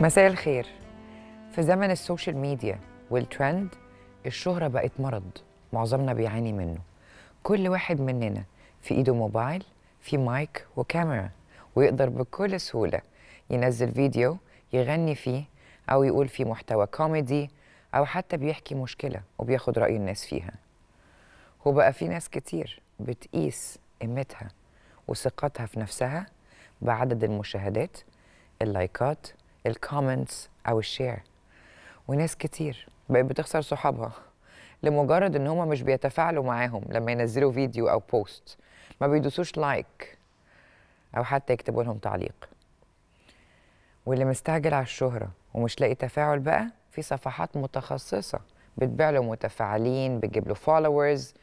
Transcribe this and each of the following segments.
مساء الخير في زمن السوشيال ميديا والترند الشهرة بقت مرض معظمنا بيعاني منه كل واحد مننا في ايده موبايل في مايك وكاميرا ويقدر بكل سهولة ينزل فيديو يغني فيه أو يقول فيه محتوى كوميدي أو حتى بيحكي مشكلة وبياخد رأي الناس فيها وبقى في ناس كتير بتقيس قيمتها وثقتها في نفسها بعدد المشاهدات اللايكات الكومنتس او الشير وناس كتير بقت بتخسر صحابها لمجرد ان هما مش بيتفاعلوا معاهم لما ينزلوا فيديو او بوست ما بيدوسوش لايك او حتى يكتبوا لهم تعليق واللي مستعجل على الشهره ومش لاقي تفاعل بقى في صفحات متخصصه بتبيع له متفاعلين بتجيب له فولورز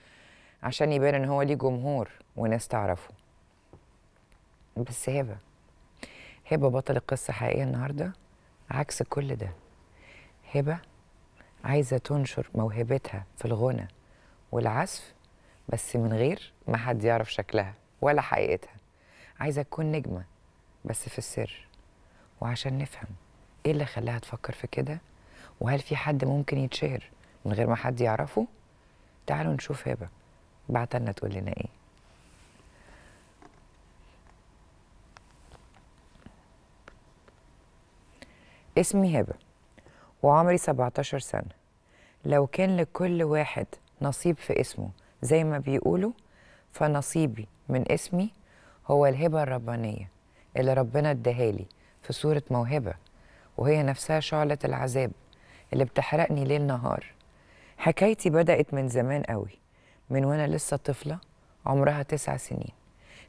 عشان يبان ان هو ليه جمهور وناس تعرفه بس هبه هبه بطل القصه حقيقيه النهارده عكس كل ده هبه عايزه تنشر موهبتها في الغنى والعزف بس من غير ما حد يعرف شكلها ولا حقيقتها عايزه تكون نجمه بس في السر وعشان نفهم ايه اللي خلاها تفكر في كده وهل في حد ممكن يتشهر من غير ما حد يعرفه تعالوا نشوف هبه بعتلنا تقول لنا ايه اسمي هبة وعمري 17 سنة لو كان لكل واحد نصيب في اسمه زي ما بيقولوا فنصيبي من اسمي هو الهبة الربانية اللي ربنا اداهالي في صورة موهبة وهي نفسها شعلة العذاب اللي بتحرقني ليل نهار حكايتي بدأت من زمان قوي من وأنا لسه طفلة عمرها تسع سنين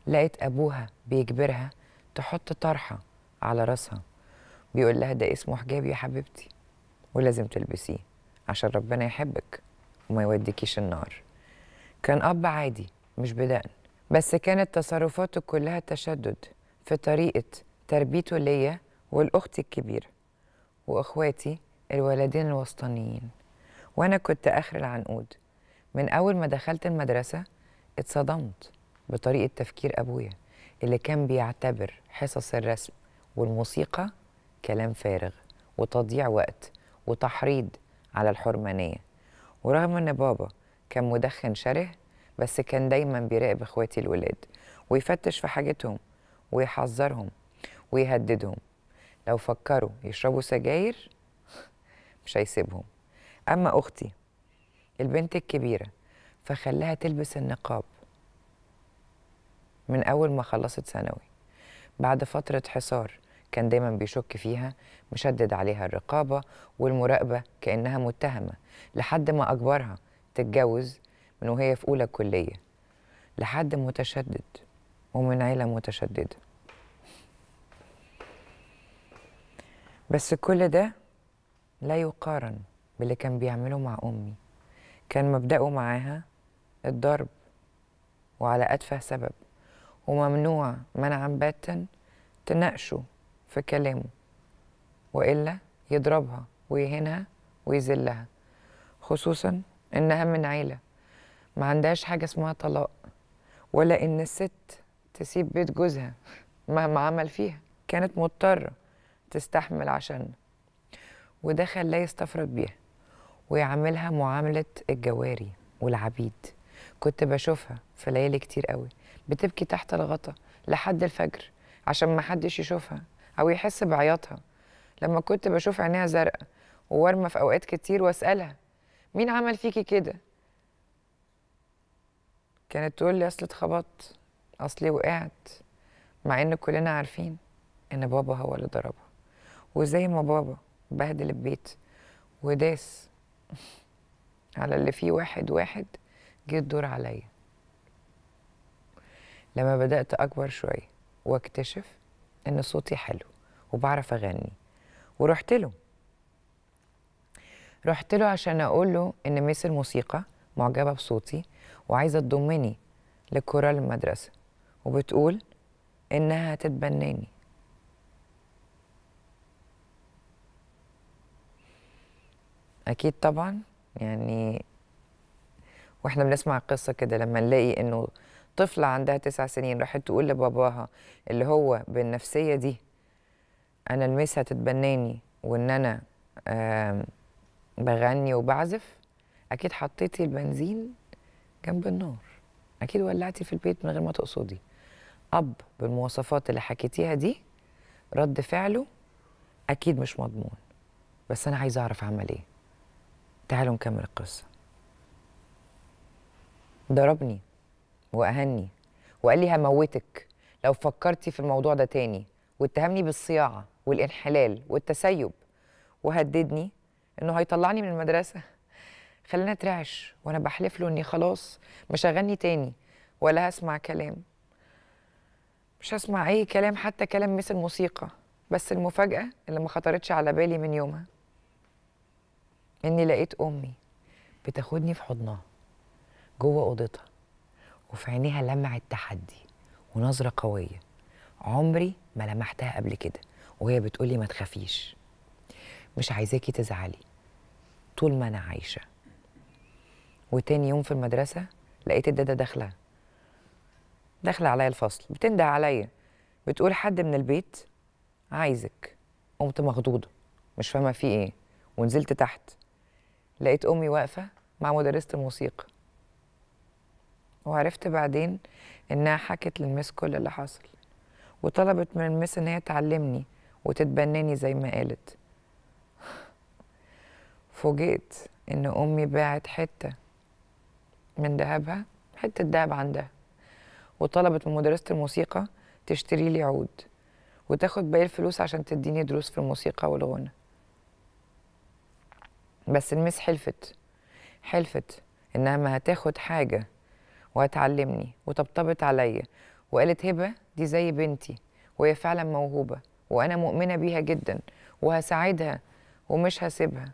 لقيت أبوها بيجبرها تحط طرحة على راسها بيقول لها ده اسمه حجاب يا حبيبتي ولازم تلبسيه عشان ربنا يحبك وما يوديكيش النار كان أب عادي مش بدقن بس كانت تصرفاته كلها تشدد في طريقة تربيته ليا والأخت الكبيرة وإخواتي الولدين الوسطانيين وأنا كنت آخر العنقود من أول ما دخلت المدرسة اتصدمت بطريقة تفكير أبويا اللي كان بيعتبر حصص الرسم والموسيقى كلام فارغ وتضييع وقت وتحريض على الحرمانية ورغم أن بابا كان مدخن شره بس كان دايما بيراقب إخواتي الولاد ويفتش في حاجتهم ويحذرهم ويهددهم لو فكروا يشربوا سجاير مش هيسيبهم أما أختي البنت الكبيرة فخلاها تلبس النقاب من أول ما خلصت ثانوي بعد فترة حصار كان دايما بيشك فيها مشدد عليها الرقابة والمراقبة كأنها متهمة لحد ما أجبرها تتجوز من وهي في أولى كلية لحد متشدد ومن عيلة متشددة بس كل ده لا يقارن باللي كان بيعمله مع أمي كان مبدأه معاها الضرب وعلى أتفه سبب وممنوع منعا باتا تناقشه في كلامه وإلا يضربها ويهينها ويذلها خصوصا إنها من عيلة ما عندهاش حاجة اسمها طلاق ولا إن الست تسيب بيت جوزها مهما عمل فيها كانت مضطرة تستحمل عشان وده خلاه يستفرد بيها ويعاملها معاملة الجواري والعبيد كنت بشوفها في ليالي كتير قوي بتبكي تحت الغطا لحد الفجر عشان ما حدش يشوفها أو يحس بعياطها لما كنت بشوف عينيها زرقاء وورمة في أوقات كتير وأسألها مين عمل فيكي كده؟ كانت تقول لي أصل اتخبطت أصلي وقعت مع إن كلنا عارفين إن بابا هو اللي ضربها وزي ما بابا بهدل البيت وداس على اللي فيه واحد واحد جه الدور عليا لما بدأت أكبر شوية واكتشف ان صوتي حلو وبعرف اغني ورحت له رحت له عشان اقول له ان ميس الموسيقى معجبه بصوتي وعايزه تضمني لكورال المدرسه وبتقول انها هتتبناني اكيد طبعا يعني واحنا بنسمع قصه كده لما نلاقي انه طفله عندها تسع سنين راحت تقول لباباها اللي هو بالنفسيه دي انا المسها تتبناني وان انا بغني وبعزف اكيد حطيتي البنزين جنب النار اكيد ولعتي في البيت من غير ما تقصدي اب بالمواصفات اللي حكيتيها دي رد فعله اكيد مش مضمون بس انا عايزه اعرف عمل ايه تعالوا نكمل القصه ضربني واهني وقال لي هموتك لو فكرتي في الموضوع ده تاني واتهمني بالصياعه والانحلال والتسيب وهددني انه هيطلعني من المدرسه خلاني اترعش وانا بحلف له اني خلاص مش هغني تاني ولا هسمع كلام مش هسمع اي كلام حتى كلام مثل موسيقى بس المفاجاه اللي ما خطرتش على بالي من يومها اني لقيت امي بتاخدني في حضنها جوه اوضتها وفي عينيها لمع التحدي ونظرة قوية عمري ما لمحتها قبل كده وهي بتقولي ما تخافيش مش عايزاكي تزعلي طول ما أنا عايشة وتاني يوم في المدرسة لقيت الدادة داخلة داخلة عليا الفصل بتنده عليا بتقول حد من البيت عايزك قمت مخضوضة مش فاهمة في إيه ونزلت تحت لقيت أمي واقفة مع مدرسة الموسيقى وعرفت بعدين إنها حكت للمس كل اللي حصل وطلبت من المس إن هي تعلمني وتتبناني زي ما قالت فوجئت إن أمي باعت حتة من دهبها حتة دهب عندها وطلبت من مدرسة الموسيقى تشتري لي عود وتاخد باقي الفلوس عشان تديني دروس في الموسيقى والغنى بس المس حلفت حلفت انها ما هتاخد حاجه وهتعلمني وطبطبت عليا وقالت هبه دي زي بنتي وهي فعلا موهوبه وانا مؤمنه بيها جدا وهساعدها ومش هسيبها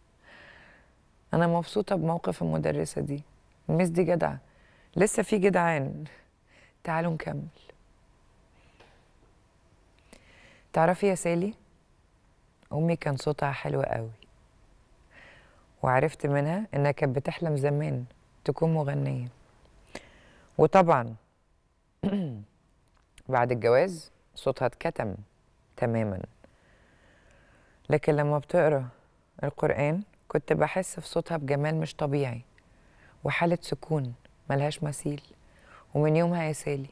انا مبسوطه بموقف المدرسه دي المس دي جدعه لسه في جدعان تعالوا نكمل تعرفي يا سالي امي كان صوتها حلو قوي وعرفت منها انها كانت بتحلم زمان تكون مغنية وطبعا بعد الجواز صوتها اتكتم تماما لكن لما بتقرا القرآن كنت بحس في صوتها بجمال مش طبيعي وحالة سكون ملهاش مثيل ومن يومها يا سالي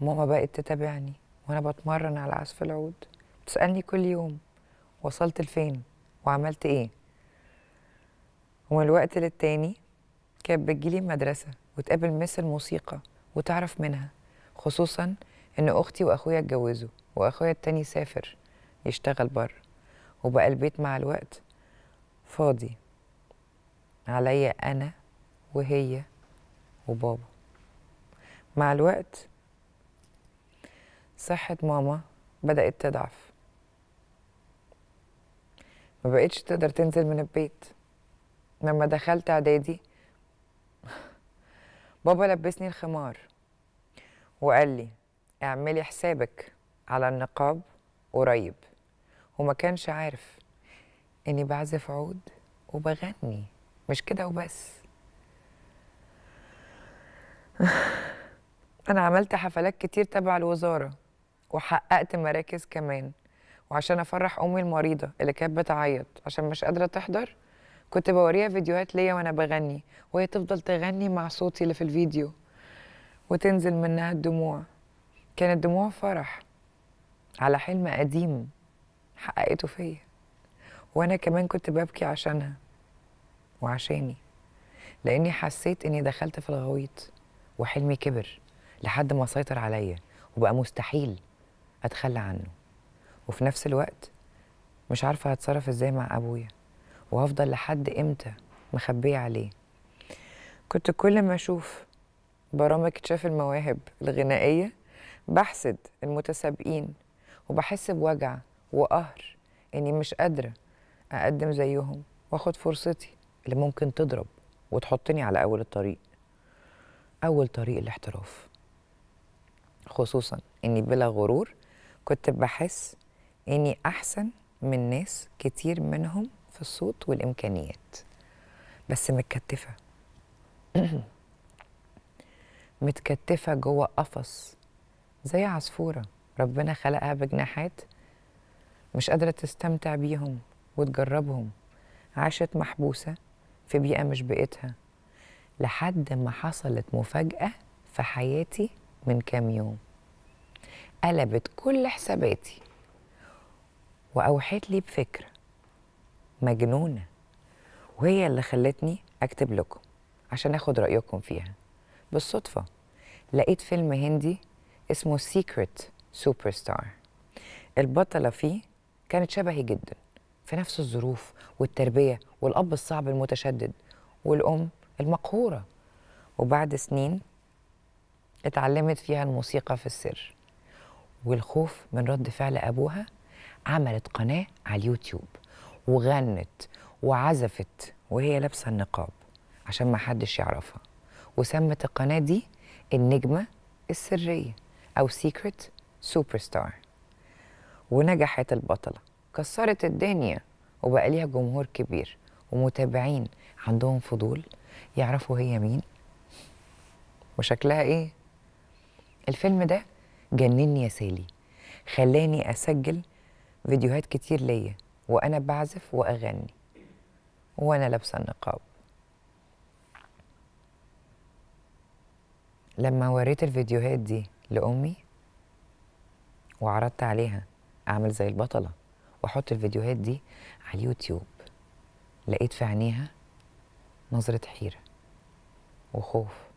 ماما بقت تتابعني وانا بتمرن على عزف العود بتسألني كل يوم وصلت لفين وعملت ايه ومن الوقت للتاني كانت بتجيلي المدرسة وتقابل مس الموسيقى وتعرف منها خصوصا إن أختي وأخويا اتجوزوا وأخويا التاني سافر يشتغل بره وبقى البيت مع الوقت فاضي عليا أنا وهي وبابا مع الوقت صحة ماما بدأت تضعف ما بقتش تقدر تنزل من البيت لما دخلت اعدادي بابا لبسني الخمار وقال لي اعملي حسابك على النقاب قريب وما كانش عارف اني بعزف عود وبغني مش كده وبس انا عملت حفلات كتير تبع الوزاره وحققت مراكز كمان وعشان افرح امي المريضه اللي كانت بتعيط عشان مش قادره تحضر كنت بوريها فيديوهات ليا وانا بغني وهي تفضل تغني مع صوتي اللي في الفيديو وتنزل منها الدموع كانت دموع فرح على حلم قديم حققته فيا وانا كمان كنت ببكي عشانها وعشاني لاني حسيت اني دخلت في الغويط وحلمي كبر لحد ما سيطر عليا وبقى مستحيل اتخلى عنه وفي نفس الوقت مش عارفه هتصرف ازاي مع ابويا وهفضل لحد امتى مخبيه عليه كنت كل ما اشوف برامج اكتشاف المواهب الغنائيه بحسد المتسابقين وبحس بوجع وقهر اني مش قادره اقدم زيهم واخد فرصتي اللي ممكن تضرب وتحطني على اول الطريق اول طريق الاحتراف خصوصا اني بلا غرور كنت بحس اني احسن من ناس كتير منهم في الصوت والامكانيات بس متكتفه متكتفه جوه قفص زي عصفوره ربنا خلقها بجناحات مش قادره تستمتع بيهم وتجربهم عاشت محبوسه في بيئه مش بيئتها لحد ما حصلت مفاجاه في حياتي من كام يوم قلبت كل حساباتي وأوحت لي بفكرة مجنونة وهي اللي خلتني أكتب لكم عشان أخد رأيكم فيها بالصدفة لقيت فيلم هندي اسمه سيكريت سوبر ستار البطلة فيه كانت شبهي جدا في نفس الظروف والتربية والأب الصعب المتشدد والأم المقهورة وبعد سنين اتعلمت فيها الموسيقى في السر والخوف من رد فعل أبوها عملت قناة على اليوتيوب وغنت وعزفت وهي لابسه النقاب عشان ما حدش يعرفها وسمت القناه دي النجمه السريه او سيكريت سوبر ستار ونجحت البطله كسرت الدنيا وبقى ليها جمهور كبير ومتابعين عندهم فضول يعرفوا هي مين وشكلها ايه الفيلم ده جنني يا سالي خلاني اسجل فيديوهات كتير ليا وأنا بعزف وأغني وأنا لابسة النقاب لما وريت الفيديوهات دي لأمي وعرضت عليها أعمل زي البطلة وأحط الفيديوهات دي على اليوتيوب لقيت في عينيها نظرة حيرة وخوف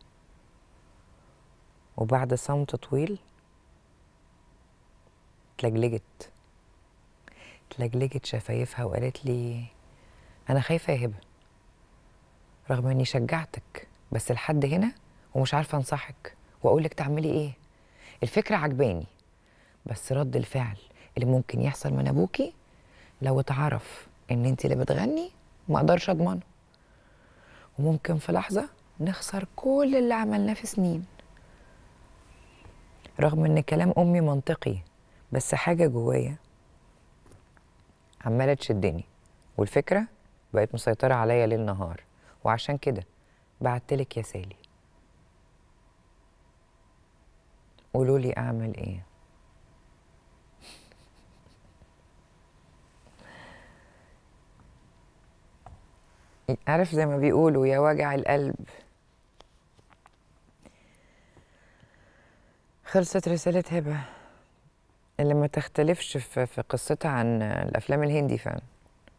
وبعد صمت طويل تلجلجت لجلجت شفايفها وقالت لي أنا خايفة يا هبة رغم إني شجعتك بس لحد هنا ومش عارفة أنصحك وأقولك تعملي إيه الفكرة عجباني بس رد الفعل اللي ممكن يحصل من أبوكي لو اتعرف إن أنت اللي بتغني ما أقدرش أضمنه وممكن في لحظة نخسر كل اللي عملناه في سنين رغم إن كلام أمي منطقي بس حاجة جوايا عماله تشدني والفكره بقت مسيطره عليا ليل نهار وعشان كده بعتلك يا سالي قولوا لي اعمل ايه عارف زي ما بيقولوا يا وجع القلب خلصت رسالة هبه اللي ما تختلفش في, في قصتها عن الافلام الهندي فعلا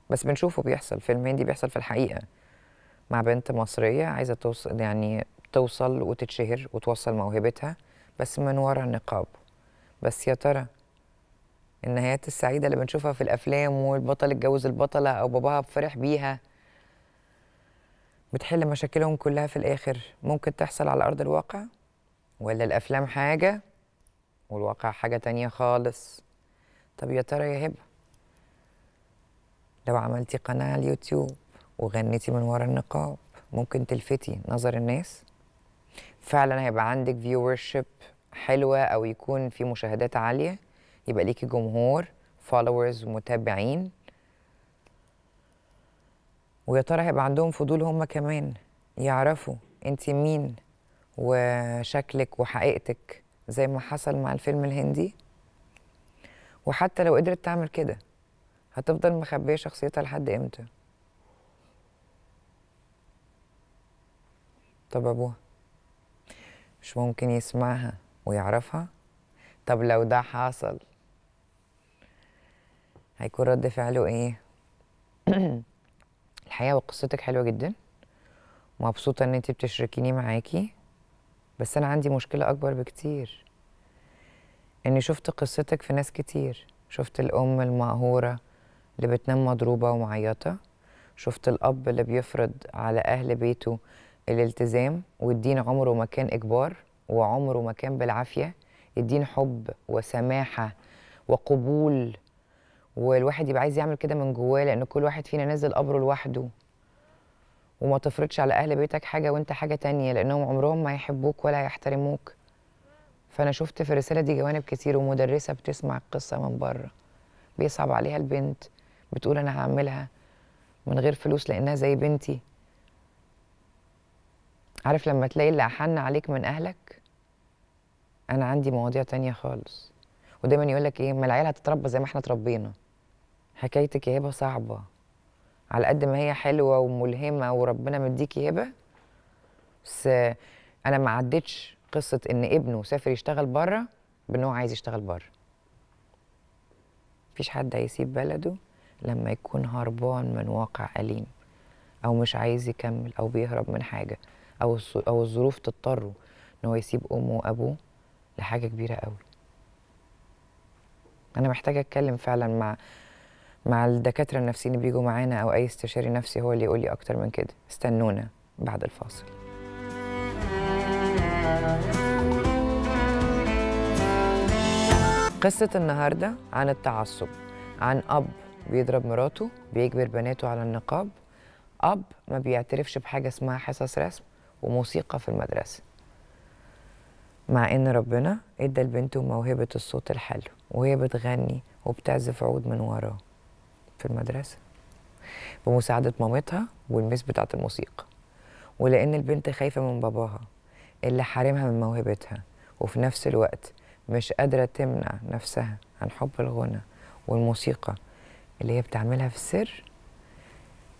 بس بنشوفه بيحصل فيلم هندي بيحصل في الحقيقه مع بنت مصريه عايزه توصل يعني توصل وتتشهر وتوصل موهبتها بس من ورا النقاب بس يا ترى النهايات السعيده اللي بنشوفها في الافلام والبطل اتجوز البطله او باباها فرح بيها بتحل مشاكلهم كلها في الاخر ممكن تحصل على ارض الواقع ولا الافلام حاجه والواقع حاجة تانية خالص طب يا ترى يا هبة لو عملتي قناة على اليوتيوب وغنيتي من ورا النقاب ممكن تلفتي نظر الناس فعلا هيبقى عندك فيورشيب حلوة أو يكون في مشاهدات عالية يبقى ليكي جمهور فولورز ومتابعين ويا ترى هيبقى عندهم فضول هما كمان يعرفوا انت مين وشكلك وحقيقتك زي ما حصل مع الفيلم الهندي وحتى لو قدرت تعمل كده هتفضل مخبيه شخصيتها لحد امتى طب ابوها مش ممكن يسمعها ويعرفها طب لو ده حصل هيكون رد فعله ايه الحقيقه وقصتك حلوه جدا مبسوطه ان انت بتشركيني معاكي بس أنا عندي مشكلة أكبر بكتير إني شفت قصتك في ناس كتير شفت الأم المقهورة اللي بتنام مضروبة ومعيطة شفت الأب اللي بيفرض على أهل بيته الالتزام والدين عمره ما كان إجبار وعمره ما كان بالعافية الدين حب وسماحة وقبول والواحد يبقى عايز يعمل كده من جواه لأن كل واحد فينا نازل قبره لوحده وما تفرضش على اهل بيتك حاجه وانت حاجه تانية لانهم عمرهم ما يحبوك ولا يحترموك فانا شفت في الرساله دي جوانب كتير ومدرسه بتسمع القصه من بره بيصعب عليها البنت بتقول انا هعملها من غير فلوس لانها زي بنتي عارف لما تلاقي اللي احن عليك من اهلك انا عندي مواضيع تانية خالص ودايما يقول لك ايه ما العيال هتتربى زي ما احنا اتربينا حكايتك يا هبه صعبه على قد ما هي حلوه وملهمه وربنا مديكي هبه بس انا ما عدتش قصه ان ابنه سافر يشتغل بره بأنه هو عايز يشتغل بره مفيش حد هيسيب بلده لما يكون هربان من واقع أليم أو مش عايز يكمل أو بيهرب من حاجة أو أو الظروف تضطره إن هو يسيب أمه وأبوه لحاجة كبيرة أوي أنا محتاجة أتكلم فعلا مع مع الدكاتره النفسيين اللي بيجوا معانا او اي استشاري نفسي هو اللي يقول لي اكتر من كده استنونا بعد الفاصل قصة النهاردة عن التعصب عن أب بيضرب مراته بيجبر بناته على النقاب أب ما بيعترفش بحاجة اسمها حصص رسم وموسيقى في المدرسة مع إن ربنا إدى لبنته موهبة الصوت الحلو وهي بتغني وبتعزف عود من وراه في المدرسة بمساعدة مامتها والمس بتاعة الموسيقى ولأن البنت خايفة من باباها اللي حارمها من موهبتها وفي نفس الوقت مش قادرة تمنع نفسها عن حب الغنى والموسيقى اللي هي بتعملها في السر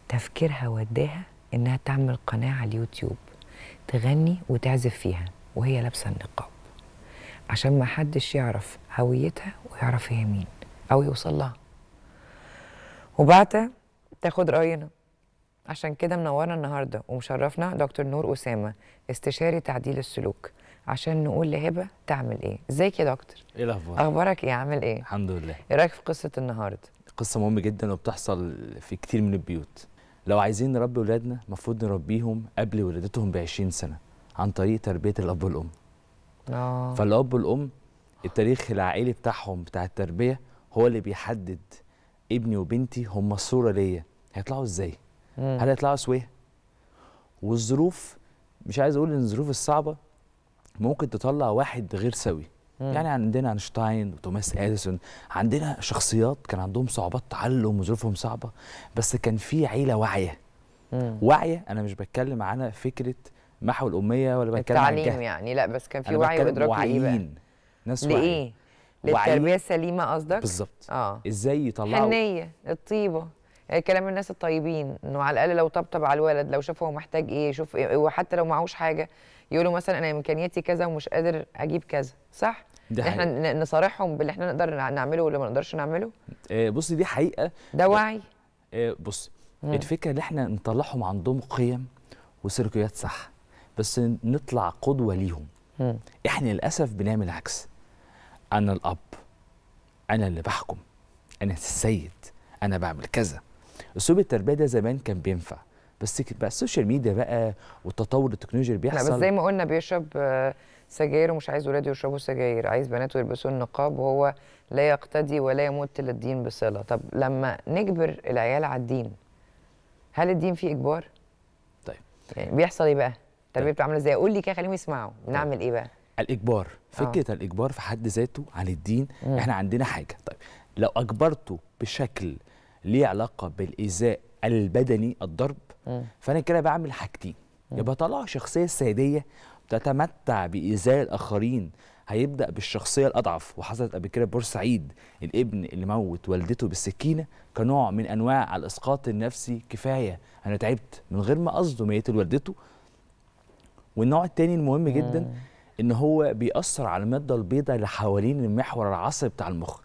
تفكيرها وداها إنها تعمل قناة على اليوتيوب تغني وتعزف فيها وهي لابسة النقاب عشان ما حدش يعرف هويتها ويعرف هي مين أو يوصل لها وبعتها تاخد راينا عشان كده منورنا النهارده ومشرفنا دكتور نور اسامه استشاري تعديل السلوك عشان نقول لهبه تعمل ايه ازيك يا دكتور ايه الاخبار اخبارك ايه عامل ايه الحمد لله ايه رايك في قصه النهارده قصه مهمه جدا وبتحصل في كتير من البيوت لو عايزين نربي ولادنا المفروض نربيهم قبل ولادتهم ب 20 سنه عن طريق تربيه الاب والام اه فالاب والام التاريخ العائلي بتاعهم بتاع التربيه هو اللي بيحدد ابني وبنتي هم الصوره ليا هيطلعوا ازاي؟ مم. هل هيطلعوا سويه؟ والظروف مش عايز اقول ان الظروف الصعبه ممكن تطلع واحد غير سوي مم. يعني عندنا اينشتاين وتوماس اديسون عندنا شخصيات كان عندهم صعوبات تعلم وظروفهم صعبه بس كان في عيله واعيه واعيه انا مش بتكلم على فكره محو الاميه ولا بتكلم عن التعليم يعني لا بس كان في وعي وادراك واعيين ناس واعيين للتربيه السليمه قصدك بالظبط اه ازاي يطلعوا الحنيه الطيبه آه، كلام الناس الطيبين انه على الاقل لو طبطب على الولد لو شاف هو محتاج ايه يشوف إيه،, إيه وحتى لو معهوش حاجه يقولوا مثلا انا امكانياتي كذا ومش قادر اجيب كذا صح ده احنا نصارحهم باللي احنا نقدر نعمله ولا ما نقدرش نعمله آه بصي دي حقيقه ده وعي آه بص الفكره ان احنا نطلعهم عندهم قيم وسلوكيات صح بس نطلع قدوه ليهم احنا للاسف بنعمل عكس أنا الأب أنا اللي بحكم أنا السيد أنا بعمل كذا أسلوب التربية ده زمان كان بينفع بس بقى السوشيال ميديا بقى والتطور التكنولوجي اللي بيحصل لا بس زي ما قلنا بيشرب آه، سجاير ومش عايز ولاده يشربوا سجاير عايز بناته يلبسوا النقاب وهو لا يقتدي ولا يمت للدين بصله طب لما نجبر العيال على الدين هل الدين فيه اجبار طيب يعني بيحصل ايه بقى التربيه طيب. بتبقى عامله ازاي قول لي كده خليهم يسمعوا طيب. نعمل ايه بقى الاجبار آه. فكره آه. الاجبار في حد ذاته عن الدين مم. احنا عندنا حاجه طيب لو اجبرته بشكل ليه علاقه بالايذاء البدني الضرب مم. فانا كده بعمل حاجتين يبقى بطلع شخصيه ساديه تتمتع بايذاء الاخرين هيبدا بالشخصيه الاضعف وحصلت قبل كده بورسعيد الابن اللي موت والدته بالسكينه كنوع من انواع الاسقاط النفسي كفايه انا تعبت من غير ما قصده ما يقتل والدته والنوع الثاني المهم جدا مم. ان هو بيأثر على الماده البيضاء اللي حوالين المحور العصبي بتاع المخ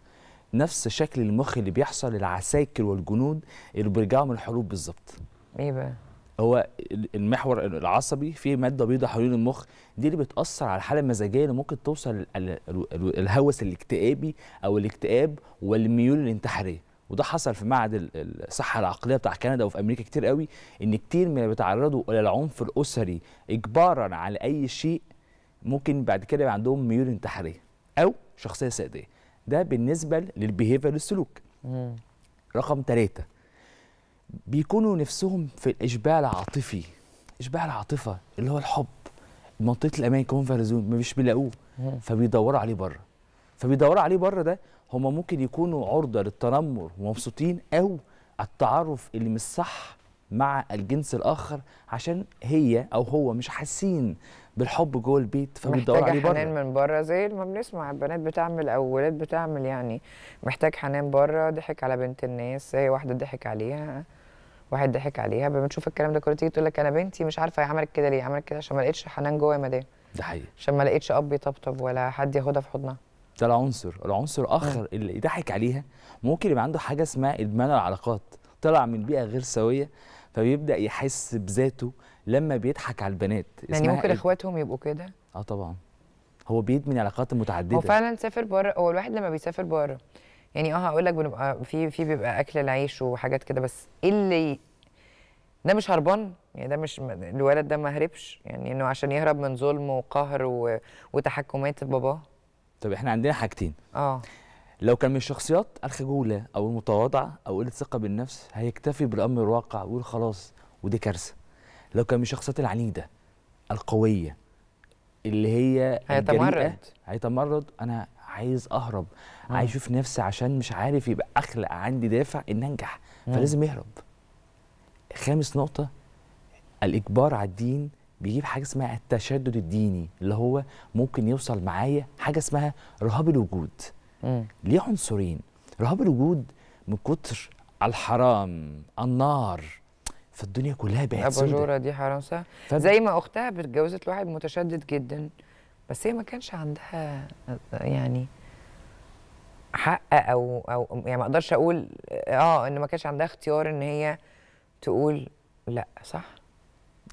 نفس شكل المخ اللي بيحصل للعساكر والجنود اللي بيرجعوا من الحروب بالظبط ايه بقى هو المحور العصبي فيه ماده بيضاء حوالين المخ دي اللي بتاثر على الحاله المزاجيه اللي ممكن توصل الهوس الاكتئابي او الاكتئاب والميول الانتحاريه وده حصل في معهد الصحه العقليه بتاع كندا وفي امريكا كتير قوي ان كتير من اللي بيتعرضوا للعنف الاسري اجبارا على اي شيء ممكن بعد كده يبقى عندهم ميول انتحاريه او شخصيه ساديه ده بالنسبه للبيهيفير السلوك رقم ثلاثة بيكونوا نفسهم في الاشباع العاطفي اشباع العاطفه اللي هو الحب منطقه الامان كونفر زون مش بيلاقوه فبيدوروا عليه بره فبيدوروا عليه بره ده هم ممكن يكونوا عرضه للتنمر ومبسوطين او التعرف اللي مش صح مع الجنس الاخر عشان هي او هو مش حاسين بالحب جوه البيت فبيدوروا عليه بره حنان من بره زي ما بنسمع البنات بتعمل او الولاد بتعمل يعني محتاج حنان بره ضحك على بنت الناس هي واحده ضحك عليها واحد ضحك عليها بنشوف الكلام ده كله تيجي تقول لك انا بنتي مش عارفه هي عملت كده ليه عملت كده عشان ما لقيتش حنان جوه يا مدام ده حقيقي عشان ما لقيتش اب يطبطب ولا حد ياخدها في حضنها ده العنصر العنصر الاخر اللي يضحك عليها ممكن يبقى عنده حاجه اسمها ادمان العلاقات طلع من بيئه غير سويه فبيبدا يحس بذاته لما بيضحك على البنات يعني ممكن اخواتهم يبقوا كده اه طبعا هو بيدمن علاقات متعدده هو فعلا سافر بره هو الواحد لما بيسافر بره يعني اه هقول لك بنبقى في في بيبقى اكل العيش وحاجات كده بس ايه اللي ده مش هربان يعني ده مش الولد ده ما هربش يعني انه عشان يهرب من ظلم وقهر و... وتحكمات باباه طب احنا عندنا حاجتين اه لو كان من الشخصيات الخجوله او المتواضعه او قله ثقة بالنفس هيكتفي بالامر الواقع ويقول خلاص ودي كارثه لو كان من الشخصيات العنيده القويه اللي هي هيتمرد هيتمرد انا عايز اهرب مم. عايز اشوف نفسي عشان مش عارف يبقى اخلق عندي دافع ان انجح فلازم يهرب خامس نقطه الاجبار على الدين بيجيب حاجه اسمها التشدد الديني اللي هو ممكن يوصل معايا حاجه اسمها رهاب الوجود ليه عنصرين رهاب الوجود من كتر الحرام النار فالدنيا كلها بقت سودة دي حرام صح فب... زي ما اختها اتجوزت لواحد متشدد جدا بس هي ما كانش عندها يعني حق او او يعني ما اقدرش اقول اه ان ما كانش عندها اختيار ان هي تقول لا صح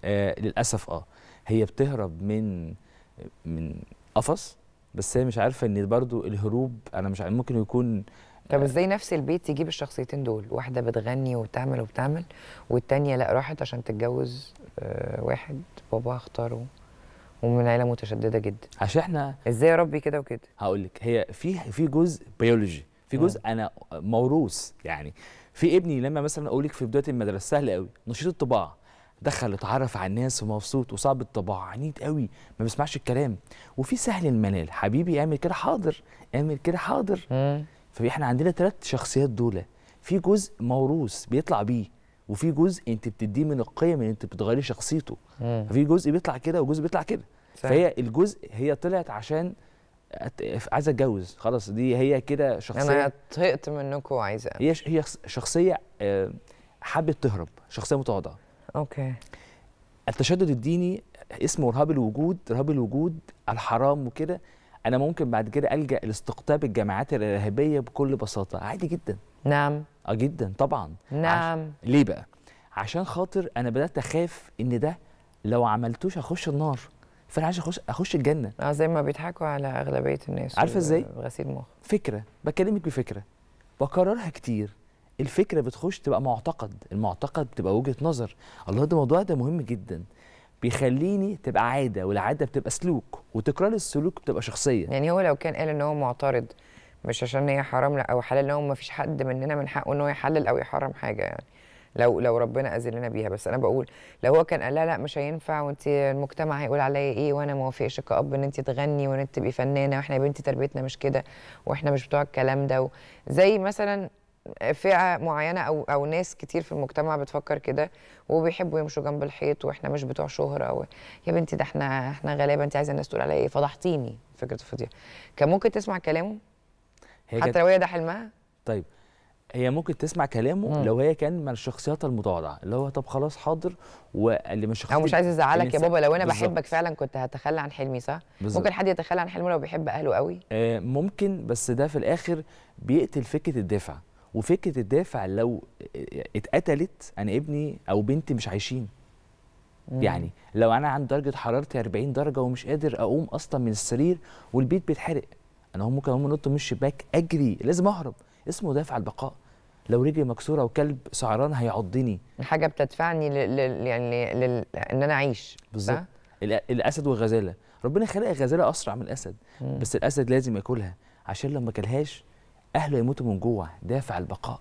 آه للاسف اه هي بتهرب من من قفص بس هي مش عارفه ان برضو الهروب انا مش ممكن يكون طب آه، ازاي نفس البيت يجيب الشخصيتين دول واحده بتغني وبتعمل وبتعمل والتانيه لا راحت عشان تتجوز آه، واحد باباها اختاره ومن عيله متشدده جدا عشان احنا ازاي اربي كده وكده هقول لك هي في في جزء بيولوجي في جزء م. انا موروث يعني في ابني لما مثلا اقول لك في بدايه المدرسه سهل قوي نشيط الطباعه دخل اتعرف على الناس ومبسوط وصعب الطباع عنيد قوي ما بيسمعش الكلام وفي سهل المنال حبيبي اعمل كده حاضر اعمل كده حاضر فاحنا عندنا ثلاث شخصيات دول في جزء موروث بيطلع بيه وفي جزء انت بتديه من القيم ان انت بتغيري شخصيته ففي جزء بيطلع كده وجزء بيطلع كده فهي الجزء هي طلعت عشان عايزه اتجوز خلاص دي هي كده شخصيه انا طهقت منكم وعايزه هي هي شخصيه آه، حابه تهرب شخصيه متواضعه اوكي التشدد الديني اسمه ارهاب الوجود ارهاب الوجود الحرام وكده انا ممكن بعد كده الجا لاستقطاب الجماعات الارهابيه بكل بساطه عادي جدا نعم اه جدا طبعا نعم عش... ليه بقى عشان خاطر انا بدات اخاف ان ده لو عملتوش هخش النار فانا عايز اخش اخش الجنه اه زي ما بيضحكوا على اغلبيه الناس عارفه ازاي غسيل مخ فكره بكلمك بفكره بكررها كتير الفكره بتخش تبقى معتقد المعتقد بتبقى وجهه نظر الله ده موضوع ده مهم جدا بيخليني تبقى عاده والعاده بتبقى سلوك وتكرار السلوك بتبقى شخصيه يعني هو لو كان قال ان هو معترض مش عشان هي حرام لا او حلال هو ما فيش حد مننا من حقه ان هو يحلل او يحرم حاجه يعني لو لو ربنا اذن لنا بيها بس انا بقول لو هو كان قال لا لا مش هينفع وانت المجتمع هيقول عليا ايه وانا ما وافقش كاب ان انت تغني وان انت تبقي فنانه واحنا يا بنتي تربيتنا مش كده واحنا مش بتوع الكلام ده زي مثلا فئه معينه او او ناس كتير في المجتمع بتفكر كده وبيحبوا يمشوا جنب الحيط واحنا مش بتوع شهره او يا بنتي ده احنا احنا غلابه انت عايزه الناس تقول عليا ايه فضحتيني فكره الفضيحه كان ممكن تسمع كلامه هي حتى لو هي ده حلمها طيب هي ممكن تسمع كلامه مم. لو هي كان من الشخصيات المتواضعه اللي هو طب خلاص حاضر واللي مش شخصيه او مش عايز ازعلك يا بابا لو انا بالزبط. بحبك فعلا كنت هتخلى عن حلمي صح بالزبط. ممكن حد يتخلى عن حلمه لو بيحب اهله قوي آه ممكن بس ده في الاخر بيقتل فكره الدفع وفكره الدافع لو اتقتلت انا ابني او بنتي مش عايشين مم. يعني لو انا عند درجه حرارتي 40 درجه ومش قادر اقوم اصلا من السرير والبيت بيتحرق انا هم ممكن اقوم انط من الشباك اجري لازم اهرب اسمه دافع البقاء لو رجلي مكسوره وكلب سعران هيعضني حاجه بتدفعني ل... ل... يعني ل... ان انا اعيش بالظبط الاسد والغزاله ربنا خلق الغزاله اسرع من الاسد مم. بس الاسد لازم ياكلها عشان لو ما كلهاش اهله يموتوا من جوع دافع البقاء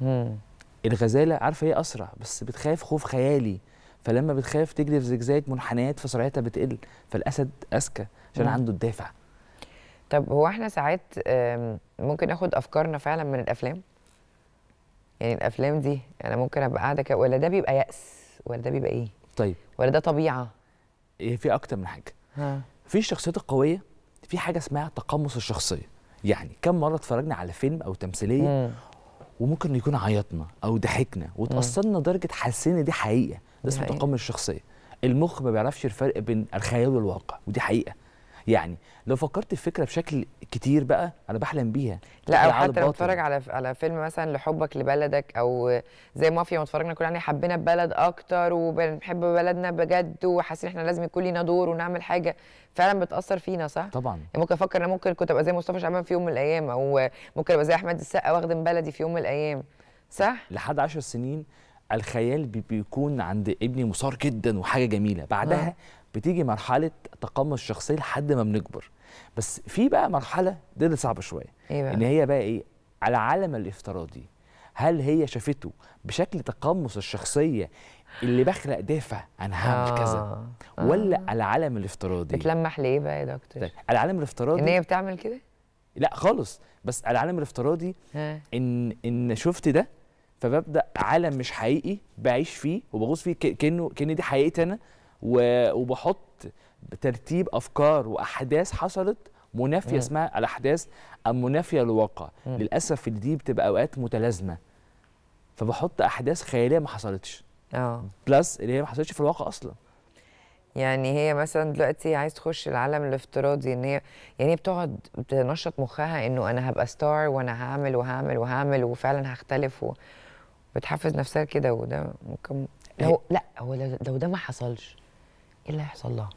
مم. الغزاله عارفه هي اسرع بس بتخاف خوف خيالي فلما بتخاف تجري في زجزاج منحنيات فسرعتها بتقل فالاسد اذكى عشان عنده الدافع طب هو احنا ساعات ممكن ناخد افكارنا فعلا من الافلام يعني الافلام دي انا ممكن ابقى قاعده ولا ده بيبقى يأس ولا ده بيبقى ايه طيب ولا ده طبيعه إيه، في اكتر من حاجه ها. في الشخصيات القويه في حاجه اسمها تقمص الشخصيه يعني كم مره اتفرجنا على فيلم او تمثيليه مم. وممكن يكون عيطنا او ضحكنا وتاثرنا لدرجه حسينا دي حقيقه ده اسمه تقمص الشخصيه المخ ما بيعرفش الفرق بين الخيال والواقع ودي حقيقه يعني لو فكرت في فكره بشكل كتير بقى انا بحلم بيها لا او حتى لو اتفرج على على فيلم مثلا لحبك لبلدك او زي مافيا ما اتفرجنا كلنا يعني حبينا بلد اكتر وبنحب بلدنا بجد وحاسين احنا لازم يكون لينا دور ونعمل حاجه فعلا بتاثر فينا صح طبعا يعني ممكن افكر انا ممكن كنت ابقى زي مصطفى شعبان في يوم من الايام او ممكن ابقى زي احمد السقا واخدم بلدي في يوم من الايام صح لحد 10 سنين الخيال بيكون عند ابني مثار جدا وحاجه جميله بعدها آه. بتيجي مرحله تقمص الشخصيه لحد ما بنكبر بس في بقى مرحله دي اللي صعبه شويه إيه ان هي بقى ايه على العالم الافتراضي هل هي شافته بشكل تقمص الشخصيه اللي بخلق دافع انا هعمل آه. كذا آه. ولا آه. على العالم الافتراضي بتلمح ليه بقى يا دكتور طيب، على العالم الافتراضي ان هي بتعمل كده لا خالص بس على العالم الافتراضي ها. ان ان شفت ده فببدا عالم مش حقيقي بعيش فيه وبغوص فيه كانه كان دي حقيقتي انا وبحط ترتيب افكار واحداث حصلت منافيه اسمها الاحداث المنافيه للواقع للاسف دي بتبقى اوقات متلازمه فبحط احداث خياليه ما حصلتش اه بلس اللي هي ما حصلتش في الواقع اصلا يعني هي مثلا دلوقتي عايز تخش العالم الافتراضي ان هي يعني بتقعد تنشط مخها انه انا هبقى ستار وانا هعمل وهعمل وهعمل وفعلا هختلف وبتحفز نفسها كده وده ممكن لو إيه؟ لا هو لو ده ما حصلش ايه اللي هيحصل لها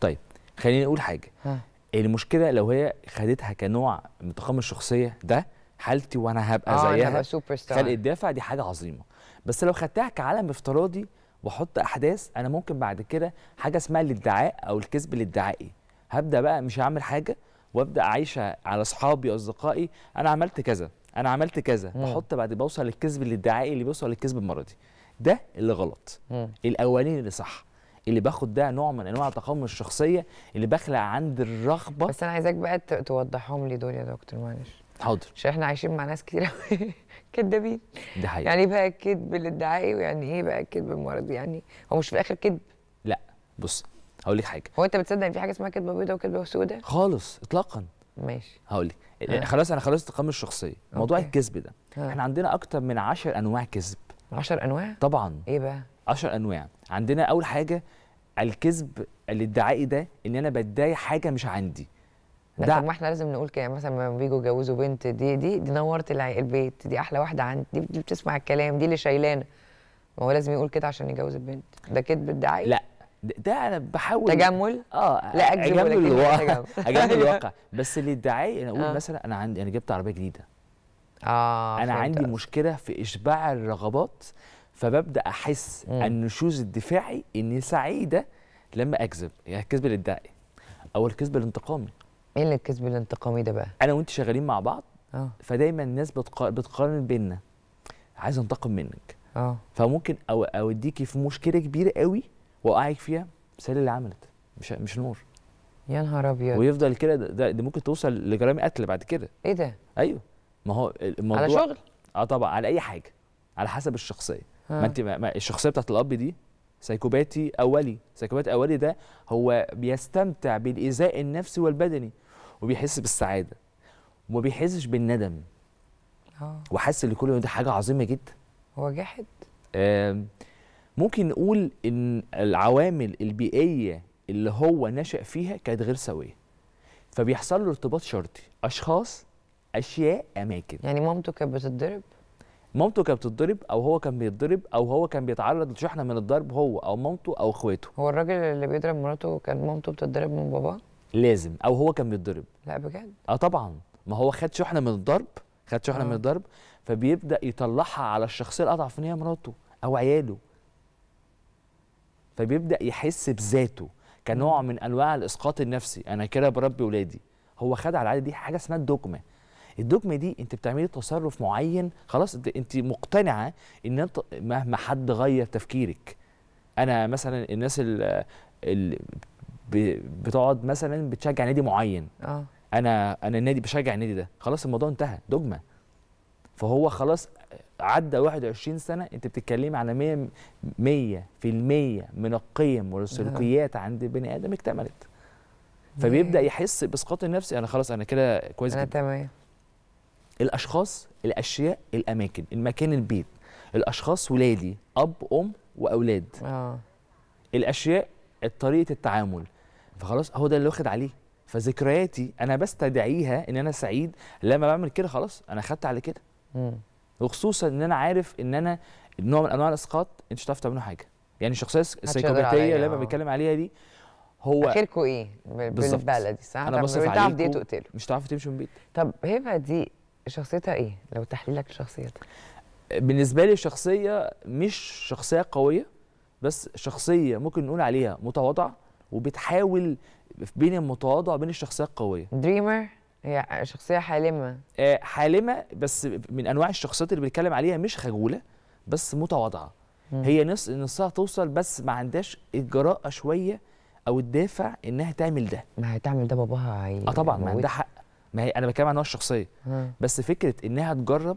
طيب خلينا نقول حاجه ها. المشكله لو هي خدتها كنوع من الشخصيه ده حالتي وانا هبقى آه زيها هبقى سوبر ستار خلق الدافع دي حاجه عظيمه بس لو خدتها كعالم افتراضي واحط احداث انا ممكن بعد كده حاجه اسمها الادعاء او الكذب الادعائي هبدا بقى مش هعمل حاجه وابدا اعيشها على اصحابي واصدقائي انا عملت كذا انا عملت كذا بحط بعد بوصل للكذب الادعائي اللي بيوصل للكذب المرضي ده اللي غلط الاولين الاولاني اللي صح اللي باخد ده نوع من انواع تقمص الشخصيه اللي بخلق عندي الرغبه بس انا عايزاك بقى توضحهم لي دول يا دكتور معلش حاضر عشان احنا عايشين مع ناس كتير كدابين ده حقيقي يعني ايه بقى الكذب الادعائي ويعني ايه بقى الكذب المرضي يعني هو مش في الاخر كذب لا بص هقول لك حاجه هو انت بتصدق ان في حاجه اسمها كذبه بيضاء وكذبه سوداء خالص اطلاقا ماشي هقول لك آه. إيه، خلاص انا خلصت قام الشخصيه موضوع الكذب ده آه. احنا عندنا اكتر من 10 انواع كذب 10 انواع طبعا ايه بقى 10 انواع عندنا اول حاجه الكذب الادعائي ده ان انا بتضايق حاجه مش عندي ده ما احنا لازم نقول كده مثلا لما بيجوا يجوزوا بنت دي دي دي نورت البيت دي احلى واحده عندي دي بتسمع الكلام دي اللي شايلانه ما هو لازم يقول كده عشان يجوز البنت ده كذب ادعائي لا ده, انا بحاول تجمل اه لا اجمل الواقع اجمل الواقع بس الادعائي انا اقول آه. مثلا انا عندي انا جبت عربيه جديده اه انا عندي أصلاً. مشكله في اشباع الرغبات فببدا احس مم. شوز الدفاعي اني سعيده لما اكذب يعني الكذب الادعائي او الكذب الانتقامي ايه اللي الكذب الانتقامي ده بقى انا وانت شغالين مع بعض أوه. فدايما الناس بتق... بتقارن بينا عايز انتقم منك اه فممكن أو... اوديكي في مشكله كبيره قوي واوقعك فيها بسال اللي عملت مش مش نور يا نهار ابيض ويفضل كده ده, ده ممكن توصل لجرائم قتل بعد كده ايه ده ايوه ما هو الموضوع على شغل اه طبعا على اي حاجه على حسب الشخصيه آه. ما انت ما الشخصيه بتاعت الاب دي سايكوباتي اولي سايكوباتي اولي ده هو بيستمتع بالايذاء النفسي والبدني وبيحس بالسعاده وما بيحسش بالندم اه وحاسس ان كل يوم حاجه عظيمه جدا هو جاحد ممكن نقول ان العوامل البيئيه اللي هو نشأ فيها كانت غير سويه فبيحصل له ارتباط شرطي اشخاص اشياء اماكن يعني مامته كانت بتتضرب مامته كانت بتتضرب او هو كان بيتضرب او هو كان بيتعرض لشحنه من الضرب هو او مامته او اخواته هو الراجل اللي بيضرب مراته كان مامته بتتضرب من باباه لازم او هو كان بيتضرب لا بجد اه طبعا ما هو خد شحنه من الضرب خد شحنه آه. من الضرب فبيبدا يطلعها على الشخصيه الاضعف ان هي مراته او عياله فبيبدا يحس بذاته كنوع من انواع الاسقاط النفسي انا كده بربي ولادي هو خد على العاده دي حاجه اسمها الدوكمه الدوجما دي انت بتعملي تصرف معين خلاص انت مقتنعه ان انت مهما حد غير تفكيرك انا مثلا الناس اللي, بتقعد مثلا بتشجع نادي معين اه انا انا النادي بشجع النادي ده خلاص الموضوع انتهى دوجما فهو خلاص عدى 21 سنه انت بتتكلمي على 100 100% من القيم والسلوكيات عند بني ادم اكتملت فبيبدا يحس باسقاط النفسي انا خلاص انا كده كويس انا تمام الاشخاص الاشياء الاماكن المكان البيت الاشخاص ولادي اب ام واولاد آه. الاشياء طريقه التعامل فخلاص هو ده اللي واخد عليه فذكرياتي انا بستدعيها ان انا سعيد لما بعمل كده خلاص انا خدت على كده وخصوصا ان انا عارف ان انا نوع من انواع الاسقاط انت مش هتعرف تعملوا حاجه يعني الشخصيه السيكوباتيه اللي انا آه. بتكلم عليها دي هو اخركم ايه بالبلدي صح انا بصف عليكم مش هتعرف تمشي من البيت طب هبه دي شخصيتها ايه لو تحليلك لشخصيتها بالنسبه لي شخصيه مش شخصيه قويه بس شخصيه ممكن نقول عليها متواضعه وبتحاول بين المتواضع وبين الشخصيه القويه دريمر هي شخصيه حالمه آه، حالمه بس من انواع الشخصيات اللي بنتكلم عليها مش خجوله بس متواضعه هي نص نصها توصل بس ما عندهاش الجراءه شويه او الدافع انها تعمل ده ما هي تعمل ده باباها اه طبعا ما عندها حق ما هي انا بتكلم عن نوع الشخصيه بس فكره انها تجرب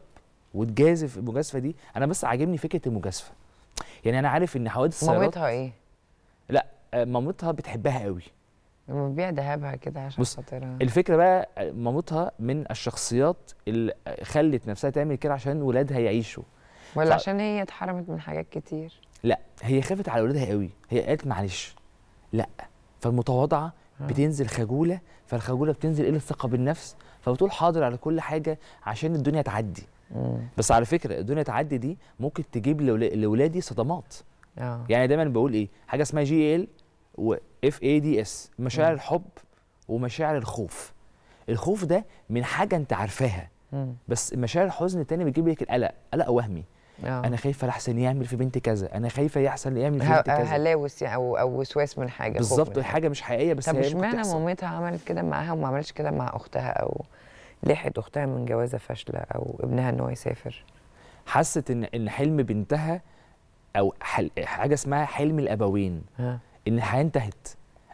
وتجازف المجازفه دي انا بس عاجبني فكره المجازفه يعني انا عارف ان حوادث السيارات مامتها ايه لا آه، مامتها بتحبها قوي بتبيع ذهبها كده عشان خاطرها الفكره بقى آه، مامتها من الشخصيات اللي خلت نفسها تعمل كده عشان ولادها يعيشوا ولا ف... عشان هي اتحرمت من حاجات كتير لا هي خافت على ولادها قوي هي قالت معلش لا فالمتواضعه آه. بتنزل خجوله فالخجوله بتنزل قله الثقه بالنفس فبتقول حاضر على كل حاجه عشان الدنيا تعدي بس على فكره الدنيا تعدي دي ممكن تجيب لاولادي صدمات آه. يعني دايما بقول ايه حاجه اسمها جي ال واف اي دي اس مشاعر مم. الحب ومشاعر الخوف الخوف ده من حاجه انت عارفاها بس مشاعر الحزن الثاني بتجيب لك القلق قلق وهمي أوه. انا خايفه لحسن يعمل في بنتي كذا انا خايفه يحصل يعمل في بنتي كذا هلاوس يعني او او وسواس من حاجه بالظبط حاجه مش حقيقيه بس طب مش معنى مامتها عملت كده معاها وما عملتش كده مع اختها او لحقت اختها من جوازه فاشله او ابنها ان هو يسافر حست ان ان حلم بنتها او حاجه اسمها حلم الابوين ها. آه. ان الحياه انتهت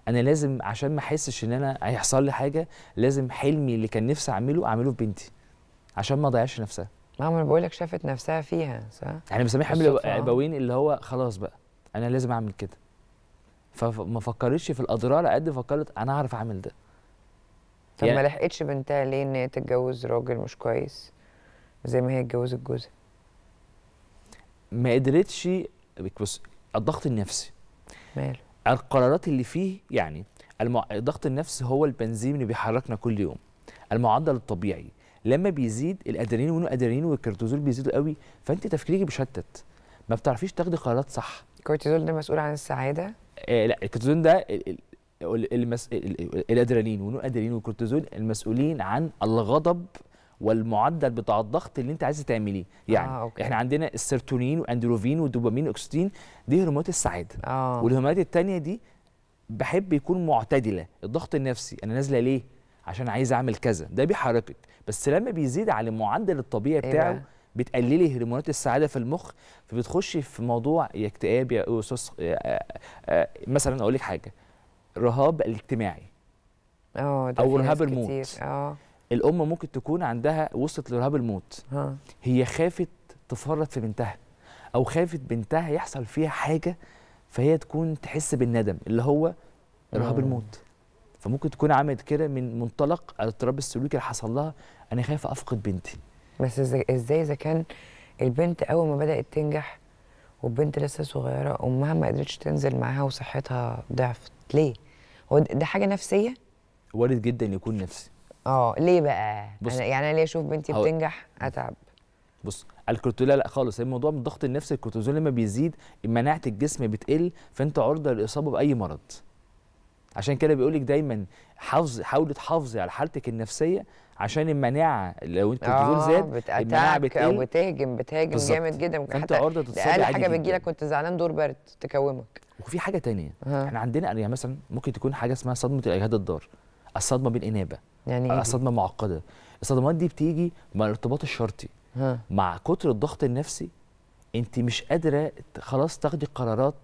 انا لازم عشان ما احسش ان انا هيحصل لي حاجه لازم حلمي اللي كان نفسي اعمله اعمله في بنتي عشان ما اضيعش نفسها ما انا بقول لك شافت نفسها فيها صح يعني بسميها حمل آه. ابوين اللي هو خلاص بقى انا لازم اعمل كده فما فكرتش في الاضرار قد فكرت انا هعرف اعمل ده طب يعني ما لحقتش بنتها ليه ان هي تتجوز راجل مش كويس زي ما هي اتجوزت جوزها ما قدرتش بص الضغط النفسي ماله القرارات اللي فيه يعني الضغط النفسي هو البنزين اللي بيحركنا كل يوم المعدل الطبيعي لما بيزيد الادرينالين والادرينالين والكورتيزول بيزيدوا قوي فانت تفكيرك مشتت ما بتعرفيش تاخدي قرارات صح الكورتيزول ده مسؤول عن السعاده آه لا الكورتيزول ده المس... الادرينالين والادرينالين والكورتيزول المسؤولين عن الغضب والمعدل بتاع الضغط اللي انت عايز تعمليه يعني آه، أوكي. احنا عندنا السيرتونين واندروفين والدوبامين والاكسيتين دي هرمونات السعاده آه. والهرمونات الثانيه دي بحب يكون معتدله الضغط النفسي انا نازله ليه عشان عايز اعمل كذا ده بيحركك بس لما بيزيد على المعدل الطبيعي إيه بتاعه إيه بتقللي هرمونات السعاده في المخ فبتخشي في موضوع يا اكتئاب يا اوسوس آه، آه، آه، مثلا اقول لك حاجه رهاب الاجتماعي اه او رهاب الموت اه الام ممكن تكون عندها وصلت لرهاب الموت ها. هي خافت تفرط في بنتها او خافت بنتها يحصل فيها حاجه فهي تكون تحس بالندم اللي هو رهاب الموت فممكن تكون عملت كده من منطلق الاضطراب السلوكي اللي حصل لها انا خايفه افقد بنتي بس ازاي اذا كان البنت اول ما بدات تنجح والبنت لسه صغيره امها ما قدرتش تنزل معاها وصحتها ضعفت ليه هو ده حاجه نفسيه وارد جدا يكون نفسي اه ليه بقى بص أنا يعني انا ليه اشوف بنتي هو... بتنجح اتعب بص الكورتيزول لا, لا خالص الموضوع من الضغط النفسي الكورتيزول لما بيزيد مناعه الجسم بتقل فانت عرضه للاصابه باي مرض عشان كده بيقول لك دايما حافظ حاولي تحافظي على حالتك النفسيه عشان المناعه لو انت الكورتيزول آه، زاد المناعه بتقل او بتهجم بتهاجم جامد جدا فانت عرضه اقل حاجه بتجي لك وانت زعلان دور برد تكومك وفي حاجه ثانيه احنا يعني عندنا يعني مثلا ممكن تكون حاجه اسمها صدمه الاجهاد الضار الصدمه بالانابه يعني إيه الصدمه معقده الصدمات دي بتيجي مع الارتباط الشرطي ها. مع كتر الضغط النفسي انت مش قادره خلاص تاخدي قرارات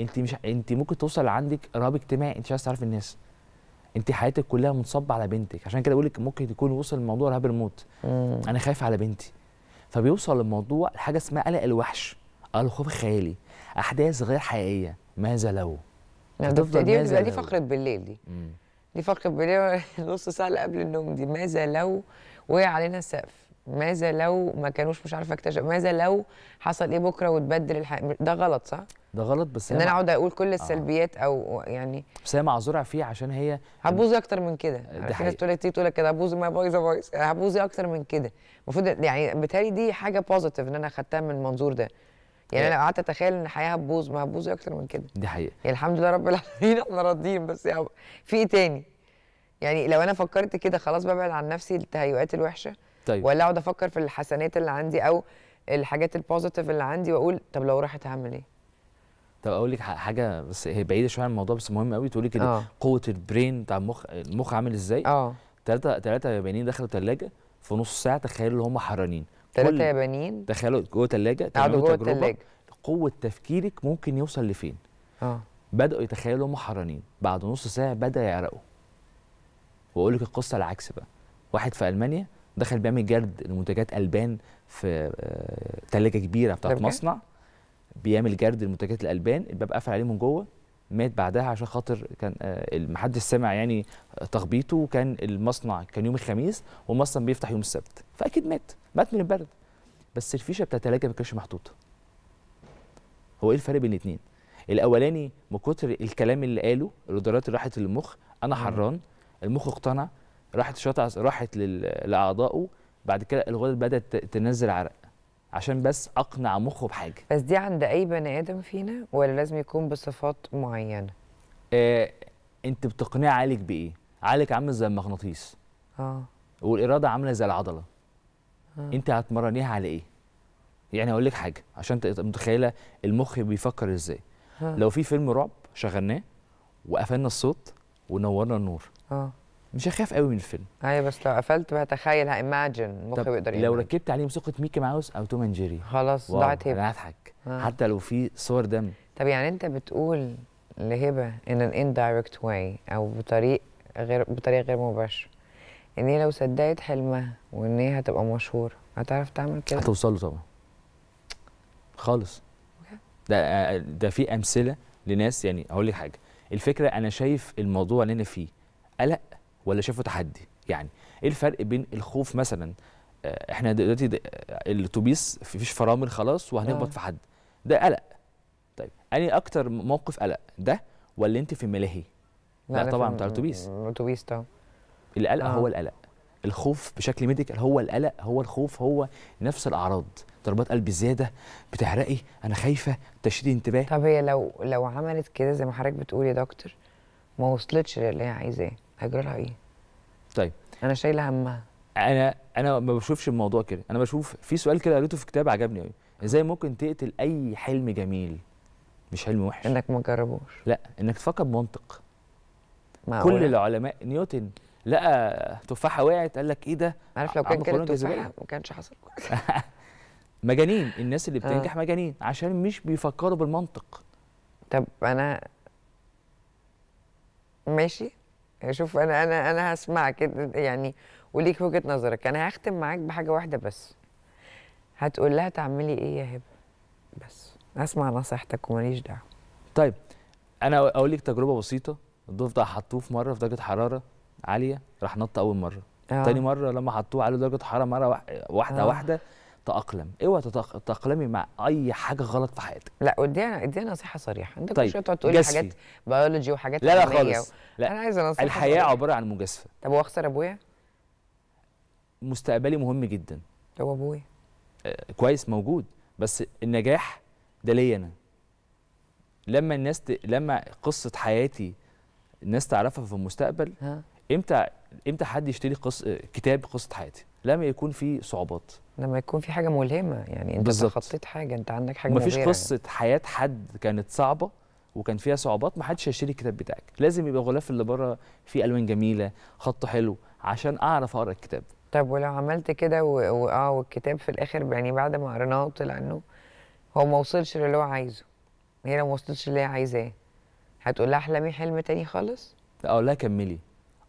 انت مش انت ممكن توصل عندك رهاب اجتماعي انت مش عايز تعرف الناس انت حياتك كلها منصبه على بنتك عشان كده بقول لك ممكن تكون وصل الموضوع رهاب الموت مم. انا خايف على بنتي فبيوصل الموضوع لحاجه اسمها قلق الوحش الخوف الخيالي احداث غير حقيقيه ماذا لو يعني هتفضل دي ماذا دي فقره بالليل دي مم. دي فقره بالليل نص ساعه قبل النوم دي ماذا لو وقع علينا السقف ماذا لو ما كانوش مش عارفه اكتشف ماذا لو حصل ايه بكره وتبدل الح... ده غلط صح ده غلط بس ان انا اقعد اقول كل آه. السلبيات آه. او يعني بس هي معذوره فيه عشان هي هتبوظي يعني... اكتر من كده في ناس تقول كتير تقول لك كده هبوظي ما بايظه بايظ هبوظي اكتر من كده المفروض يعني بالتالي دي حاجه بوزيتيف ان انا خدتها من المنظور ده يعني انا لو قعدت اتخيل ان الحياه هتبوظ ما هتبوظ اكتر من كده دي حقيقه يعني الحمد لله رب العالمين احنا راضيين بس يعني في ايه تاني يعني لو انا فكرت كده خلاص ببعد عن نفسي التهيؤات الوحشه طيب. ولا اقعد افكر في الحسنات اللي عندي او الحاجات البوزيتيف اللي عندي واقول طب لو راحت هعمل ايه طب اقول لك حاجه بس هي بعيده شويه عن الموضوع بس مهم قوي تقول كده آه. قوه البرين بتاع المخ المخ عامل ازاي اه ثلاثه ثلاثه يابانيين دخلوا ثلاجه في نص ساعه تخيلوا ان هم حرانين ثلاثه يابانيين تخيلوا جوه ثلاجه قعدوا جوه ثلاجه قوه تفكيرك ممكن يوصل لفين اه بداوا يتخيلوا هم حرانين بعد نص ساعه بدا يعرقوا واقول لك القصه العكس بقى واحد في المانيا دخل بيعمل جرد لمنتجات البان في ثلاجه آه، كبيره بتاعه مصنع بيعمل جرد لمنتجات الالبان الباب قافل عليه من جوه مات بعدها عشان خاطر كان آه، محدش سمع يعني آه، تخبيطه وكان المصنع كان يوم الخميس والمصنع بيفتح يوم السبت فاكيد مات مات من البرد بس الفيشه بتاعت الثلاجه ما كانتش محطوطه هو ايه الفرق بين الاثنين الاولاني من كتر الكلام اللي قاله الادارات اللي راحت للمخ انا حران المخ اقتنع راحت الشرطه راحت لاعضائه بعد كده الغدد بدات تنزل عرق عشان بس اقنع مخه بحاجه بس دي عند اي بني ادم فينا ولا لازم يكون بصفات معينه آه، انت بتقنعي عليك بايه عليك عامل زي المغناطيس اه والاراده عامله زي العضله آه. انت هتمرنيها على ايه يعني اقول لك حاجه عشان متخيله المخ بيفكر ازاي آه. لو في فيلم رعب شغلناه وقفلنا الصوت ونورنا النور اه مش هخاف قوي من الفيلم ايوه بس لو قفلت بتخيل ايماجن مخي بيقدر لو ركبت عليه موسيقى ميكي ماوس او توم اند جيري خلاص ضاعت هبه انا هضحك آه. حتى لو في صور دم طب يعني انت بتقول لهبه ان ان اندايركت واي او بطريق غير بطريقه غير مباشره ان هي لو صدقت حلمها وان هي هتبقى مشهوره هتعرف تعمل كده هتوصل له طبعا خالص ده ده في امثله لناس يعني هقول لك حاجه الفكره انا شايف الموضوع اللي انا فيه قلق ولا شافوا تحدي يعني ايه الفرق بين الخوف مثلا آه، احنا دلوقتي آه، الاتوبيس مفيش فرامل خلاص وهنخبط في آه. حد ده قلق طيب اني اكتر موقف قلق ده ولا انت في ملاهي لا, لا طبعا بتاع الاتوبيس الاتوبيس طبعا القلق آه. هو القلق الخوف بشكل ميديكال هو القلق هو الخوف هو نفس الاعراض ضربات قلب زياده بتحرقي انا خايفه تشديد انتباه طب هي لو لو عملت كده زي ما حضرتك بتقول يا دكتور ما وصلتش للي هي عايزاه هيجرى لها ايه؟ طيب انا شايله همها انا انا ما بشوفش الموضوع كده انا بشوف في سؤال كده قريته في كتاب عجبني قوي ازاي ممكن تقتل اي حلم جميل مش حلم وحش انك ما تجربوش لا انك تفكر بمنطق معقولة. كل العلماء نيوتن لقى تفاحه وقعت قال لك ايه ده عارف لو كان كانت تفاحه ما كانش حصل مجانين الناس اللي بتنجح آه. مجانين عشان مش بيفكروا بالمنطق طب انا ماشي يعني شوف انا انا انا هسمعك يعني وليك وجهه نظرك انا هختم معاك بحاجه واحده بس هتقول لها تعملي ايه يا هبه بس اسمع نصيحتك وماليش دعوه طيب انا اقول لك تجربه بسيطه الضيف ده حطوه في مره في درجه حراره عاليه راح نط اول مره آه. تاني مره لما حطوه على درجه حراره مره واحده آه. واحده تأقلم اوعى تتأقلمي مع اي حاجه غلط في حياتك لا ودينا ادينا نصيحه صريحه انت طيب. كل شويه تقعد تقولي حاجات بيولوجي وحاجات لا لا خالص و... لا انا عايزه نصيحه الحياه صريحة. عباره عن مجازفه طب واخسر ابويا مستقبلي مهم جدا هو ابويا آه، كويس موجود بس النجاح ده ليا انا لما الناس ت... لما قصه حياتي الناس تعرفها في المستقبل ها. امتى امتى حد يشتري قص... كتاب قصه حياتي لما يكون في صعوبات لما يكون في حاجه ملهمه يعني انت خطيت حاجه انت عندك حاجه مفيش قصه يعني. حياه حد كانت صعبه وكان فيها صعوبات ما حدش هيشتري الكتاب بتاعك لازم يبقى غلاف اللي بره فيه الوان جميله خط حلو عشان اعرف اقرا الكتاب طب ولو عملت كده واه والكتاب في الاخر يعني بعد ما قريناه طلع انه هو ما وصلش للي هو عايزه هي لو ما وصلتش اللي هي عايزاه هتقول لها احلمي حلم تاني خالص؟ اقول لها كملي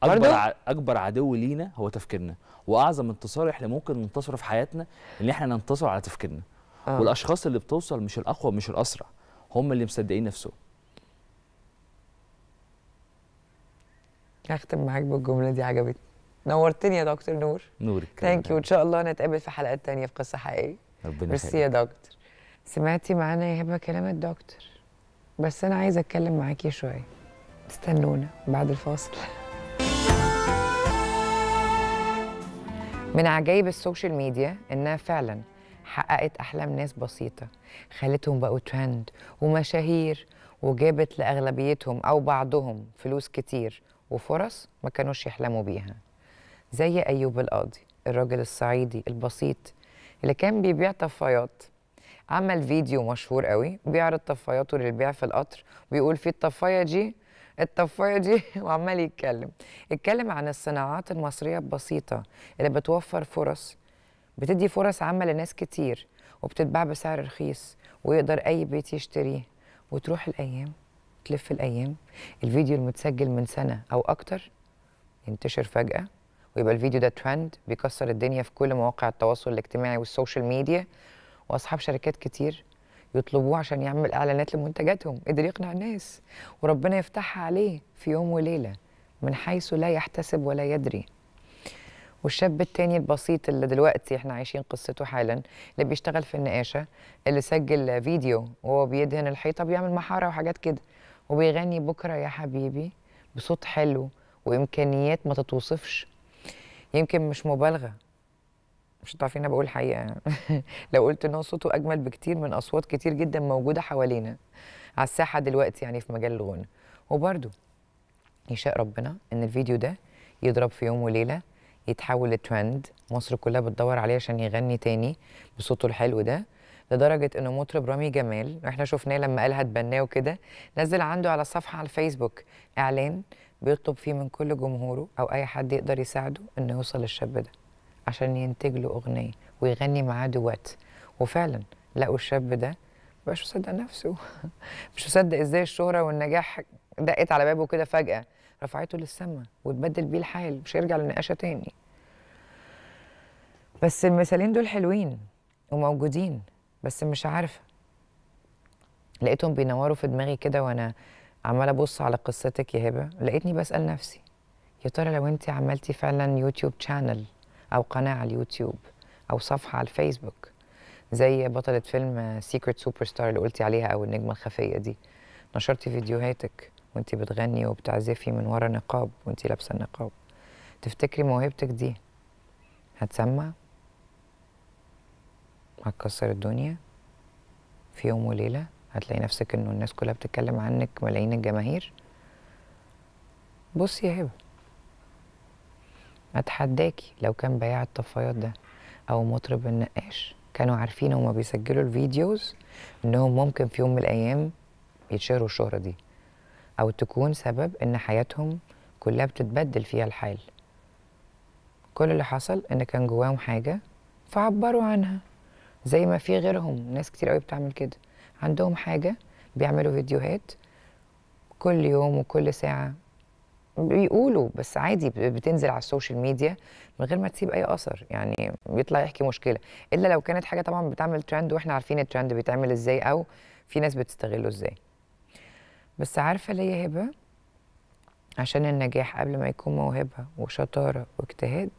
اكبر ع... اكبر عدو لينا هو تفكيرنا واعظم انتصار احنا ممكن ننتصره في حياتنا ان احنا ننتصر على تفكيرنا آه. والاشخاص اللي بتوصل مش الاقوى مش الاسرع هم اللي مصدقين نفسهم هختم معاك بالجمله دي عجبتني نورتني يا دكتور نور نورك ثانك يو وان شاء الله نتقابل في حلقات تانية في قصه حقيقيه ربنا ميرسي يا دكتور سمعتي معانا يا هبه كلام الدكتور بس انا عايزه اتكلم معاكي شويه استنونا بعد الفاصل من عجائب السوشيال ميديا انها فعلا حققت احلام ناس بسيطه خلتهم بقوا ترند ومشاهير وجابت لاغلبيتهم او بعضهم فلوس كتير وفرص ما كانوش يحلموا بيها زي ايوب القاضي الراجل الصعيدي البسيط اللي كان بيبيع طفايات عمل فيديو مشهور قوي بيعرض طفاياته للبيع في القطر وبيقول في الطفايه دي الطفايه دي وعمال يتكلم اتكلم عن الصناعات المصريه البسيطه اللي بتوفر فرص بتدي فرص عمل لناس كتير وبتتباع بسعر رخيص ويقدر اي بيت يشتريه وتروح الايام تلف الايام الفيديو المتسجل من سنه او اكتر ينتشر فجاه ويبقى الفيديو ده ترند بيكسر الدنيا في كل مواقع التواصل الاجتماعي والسوشيال ميديا واصحاب شركات كتير يطلبوه عشان يعمل اعلانات لمنتجاتهم قدر يقنع الناس وربنا يفتحها عليه في يوم وليله من حيث لا يحتسب ولا يدري والشاب التاني البسيط اللي دلوقتي احنا عايشين قصته حالا اللي بيشتغل في النقاشه اللي سجل فيديو وهو بيدهن الحيطه بيعمل محاره وحاجات كده وبيغني بكره يا حبيبي بصوت حلو وامكانيات ما تتوصفش يمكن مش مبالغه مش هتعرفي انا بقول الحقيقه لو قلت ان هو صوته اجمل بكتير من اصوات كتير جدا موجوده حوالينا على الساحه دلوقتي يعني في مجال الغنى وبرده يشاء ربنا ان الفيديو ده يضرب في يوم وليله يتحول لترند مصر كلها بتدور عليه عشان يغني تاني بصوته الحلو ده لدرجه انه مطرب رامي جمال واحنا شفناه لما قال هتبناه وكده نزل عنده على صفحه على الفيسبوك اعلان بيطلب فيه من كل جمهوره او اي حد يقدر يساعده انه يوصل للشاب ده عشان ينتج له اغنيه ويغني معاه دوات وفعلا لقوا الشاب ده مش مصدق نفسه مش مصدق ازاي الشهره والنجاح دقت على بابه كده فجاه رفعته للسما واتبدل بيه الحال مش هيرجع للنقاشه تاني بس المثالين دول حلوين وموجودين بس مش عارفه لقيتهم بينوروا في دماغي كده وانا عماله ابص على قصتك يا هبه لقيتني بسال نفسي يا ترى لو انت عملتي فعلا يوتيوب شانل أو قناة على اليوتيوب أو صفحة على الفيسبوك زي بطلة فيلم سيكريت سوبر ستار اللي قلتي عليها أو النجمة الخفية دي نشرتي فيديوهاتك وانت بتغني وبتعزفي من ورا نقاب وانت لابسة النقاب تفتكري موهبتك دي هتسمع هتكسر الدنيا في يوم وليلة هتلاقي نفسك انه الناس كلها بتتكلم عنك ملايين الجماهير بصي يا هبه اتحداكي لو كان بياع الطفايات ده او مطرب النقاش كانوا عارفين هما بيسجلوا الفيديوز انهم ممكن في يوم من الايام يتشهروا الشهره دي او تكون سبب ان حياتهم كلها بتتبدل فيها الحال كل اللي حصل ان كان جواهم حاجه فعبروا عنها زي ما في غيرهم ناس كتير قوي بتعمل كده عندهم حاجه بيعملوا فيديوهات كل يوم وكل ساعه بيقولوا بس عادي بتنزل على السوشيال ميديا من غير ما تسيب اي اثر يعني بيطلع يحكي مشكله الا لو كانت حاجه طبعا بتعمل ترند واحنا عارفين الترند بيتعمل ازاي او في ناس بتستغله ازاي بس عارفه ليه هبه عشان النجاح قبل ما يكون موهبه وشطاره واجتهاد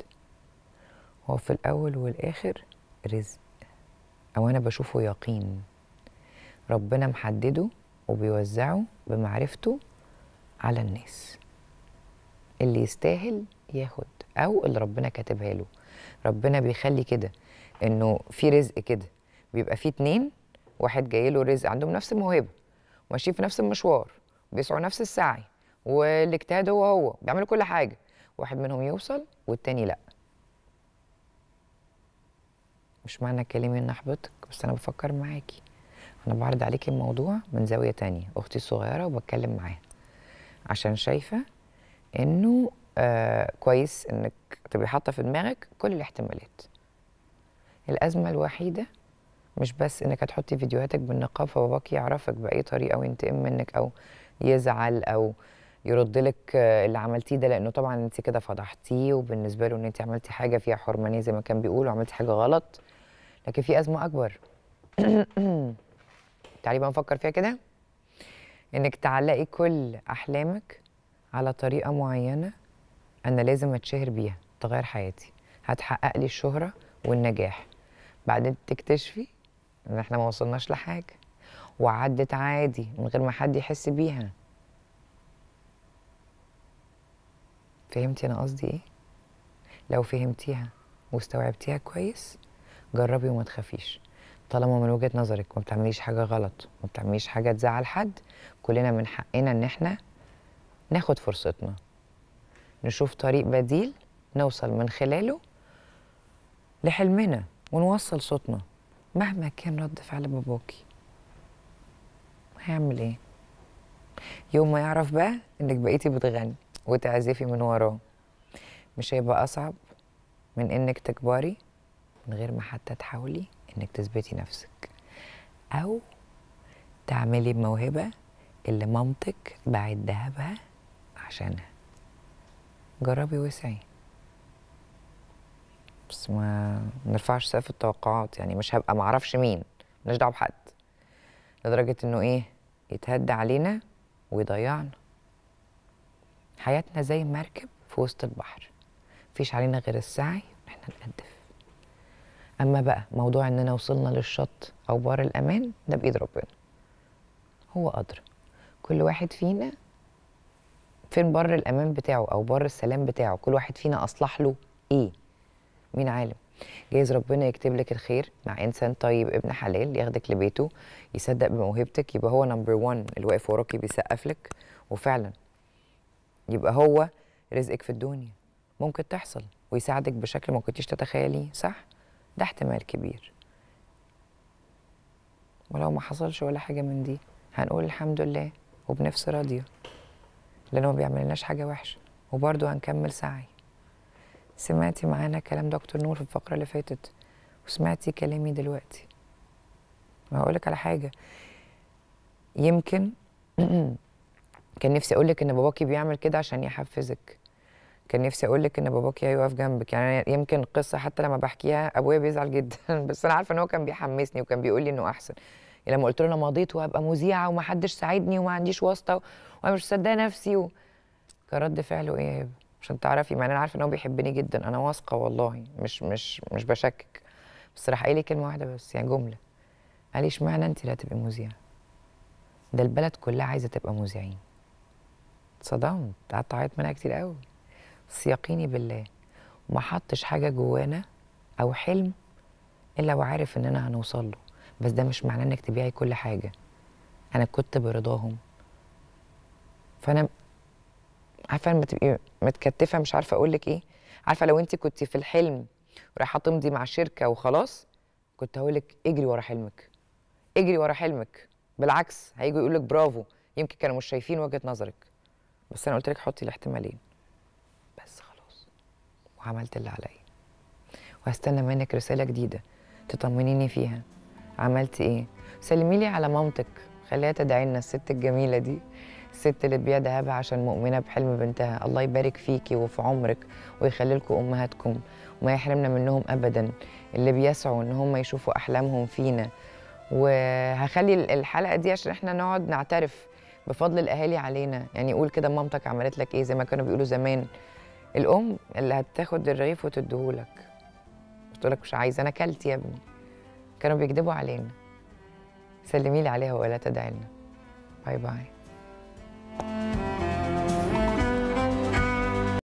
هو في الاول والاخر رزق او انا بشوفه يقين ربنا محدده وبيوزعه بمعرفته على الناس اللي يستاهل ياخد او اللي ربنا كاتبها له ربنا بيخلي كده انه في رزق كده بيبقى فيه اتنين واحد جاي له رزق عندهم نفس الموهبه ماشيين في نفس المشوار بيسعوا نفس السعي والاجتهاد هو هو بيعملوا كل حاجه واحد منهم يوصل والتاني لا مش معنى كلامي ان احبطك بس انا بفكر معاكي انا بعرض عليكي الموضوع من زاويه تانية اختي الصغيره وبتكلم معاها عشان شايفه انه آه كويس انك تبقي حاطه في دماغك كل الاحتمالات الازمه الوحيده مش بس انك هتحطي فيديوهاتك بالنقاب فباباك يعرفك باي طريقه وينتقم منك او يزعل او يرد لك آه، اللي عملتيه ده لانه طبعا انت كده فضحتيه وبالنسبه له ان انت عملتي حاجه فيها حرمانيه زي ما كان بيقول وعملتي حاجه غلط لكن في ازمه اكبر تعالي بقى نفكر فيها كده انك تعلقي كل احلامك على طريقه معينه انا لازم اتشهر بيها تغير حياتي هتحقق لي الشهره والنجاح بعدين تكتشفي ان احنا ما وصلناش لحاجه وعدت عادي من غير ما حد يحس بيها فهمتي انا قصدي ايه لو فهمتيها واستوعبتيها كويس جربي وما تخافيش طالما من وجهه نظرك ما بتعمليش حاجه غلط ما بتعمليش حاجه تزعل حد كلنا من حقنا ان احنا ناخد فرصتنا نشوف طريق بديل نوصل من خلاله لحلمنا ونوصل صوتنا مهما كان رد فعل باباكي هيعمل ايه يوم ما يعرف بقى انك بقيتي بتغني وتعزفي من وراه مش هيبقى اصعب من انك تكبري من غير ما حتى تحاولي انك تثبتي نفسك او تعملي الموهبه اللي مامتك بعد ذهبها عشانها جربي وسعي بس ما نرفعش سقف التوقعات يعني مش هبقى معرفش مين ملناش دعوه بحد لدرجه انه ايه يتهدى علينا ويضيعنا حياتنا زي مركب في وسط البحر مفيش علينا غير السعي ان احنا نقدف اما بقى موضوع اننا وصلنا للشط او بار الامان ده بايد ربنا هو قدر كل واحد فينا فين بر الامان بتاعه او بر السلام بتاعه كل واحد فينا اصلح له ايه مين عالم جايز ربنا يكتب لك الخير مع انسان طيب ابن حلال ياخدك لبيته يصدق بموهبتك يبقى هو نمبر 1 اللي واقف وراكي بيسقف لك وفعلا يبقى هو رزقك في الدنيا ممكن تحصل ويساعدك بشكل ما كنتيش تتخيليه صح ده احتمال كبير ولو ما حصلش ولا حاجه من دي هنقول الحمد لله وبنفس راضيه لأن هو بيعملناش حاجة وحشة وبرضه هنكمل سعي سمعتي معانا كلام دكتور نور في الفقرة اللي فاتت وسمعتي كلامي دلوقتي هقولك على حاجة يمكن كان نفسي أقولك إن باباكي بيعمل كده عشان يحفزك كان نفسي اقول لك ان باباكي هيقف جنبك يعني يمكن قصه حتى لما بحكيها ابويا بيزعل جدا بس انا عارفه ان هو كان بيحمسني وكان بيقول لي انه احسن لما قلت له انا مضيت وهبقى مذيعه ومحدش ساعدني وما عنديش واسطه وانا مش مصدقه نفسي و... كان رد فعله ايه يا هبه عشان تعرفي مع انا عارفه ان هو بيحبني جدا انا واثقه والله مش مش مش بشكك بس راح قايل لي كلمه واحده بس يعني جمله قال لي اشمعنى انت اللي هتبقي مذيعه ده البلد كلها عايزه تبقى مذيعين اتصدمت قعدت اعيط منها كتير قوي بس يقيني بالله ما حطش حاجه جوانا او حلم الا وعارف اننا هنوصل له بس ده مش معناه انك تبيعي كل حاجه انا كنت برضاهم فانا عارفه لما تبقي متكتفه مش عارفه اقول لك ايه عارفه لو انت كنت في الحلم ورايحه تمضي مع شركه وخلاص كنت هقول لك اجري ورا حلمك اجري ورا حلمك بالعكس هيجوا يقول لك برافو يمكن كانوا مش شايفين وجهه نظرك بس انا قلت لك حطي الاحتمالين بس خلاص وعملت اللي عليا وهستنى منك رساله جديده تطمنيني فيها عملتي ايه سلمي لي على مامتك خليها تدعي لنا الست الجميله دي الست اللي بيع ذهبها عشان مؤمنه بحلم بنتها الله يبارك فيكي وفي عمرك ويخلي لكم امهاتكم وما يحرمنا منهم ابدا اللي بيسعوا ان هم يشوفوا احلامهم فينا وهخلي الحلقه دي عشان احنا نقعد نعترف بفضل الاهالي علينا يعني قول كده مامتك عملت لك ايه زي ما كانوا بيقولوا زمان الام اللي هتاخد الرغيف وتديهولك قلت لك مش عايزه انا كلت يا ابني كانوا بيكذبوا علينا سلمي لي عليها ولا تدعي لنا باي باي